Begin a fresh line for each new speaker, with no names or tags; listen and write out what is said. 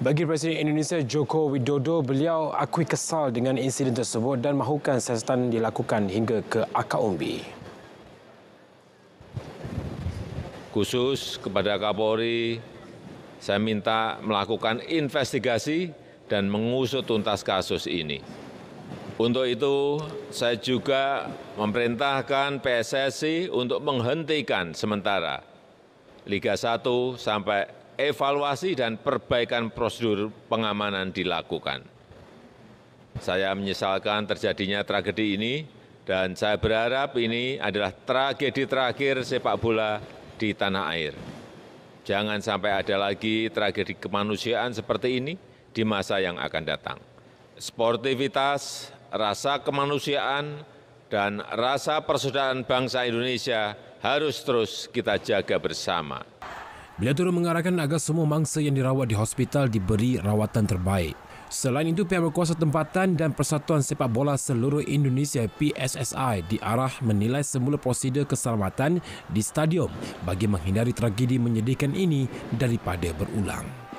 Bagi Presiden Indonesia Joko Widodo, beliau akui kesal dengan insiden tersebut dan mahukan siasatan dilakukan hingga ke akar umbi.
Khusus kepada Kapolri, saya minta melakukan investigasi dan mengusut tuntas kasus ini. Untuk itu, saya juga memerintahkan PSSI untuk menghentikan sementara Liga 1 sampai evaluasi dan perbaikan prosedur pengamanan dilakukan. Saya menyesalkan terjadinya tragedi ini, dan saya berharap ini adalah tragedi terakhir sepak bola di tanah air. Jangan sampai ada lagi tragedi kemanusiaan seperti ini di masa yang akan datang. Sportivitas, rasa kemanusiaan, dan rasa persaudaraan bangsa Indonesia harus terus kita jaga bersama.
Beliau turut mengarahkan agar semua mangsa yang dirawat di hospital diberi rawatan terbaik. Selain itu, pihak berkuasa tempatan dan Persatuan Sepak Bola Seluruh Indonesia PSSI diarah menilai semula prosedur keselamatan di stadium bagi menghindari tragedi menyedihkan ini daripada berulang.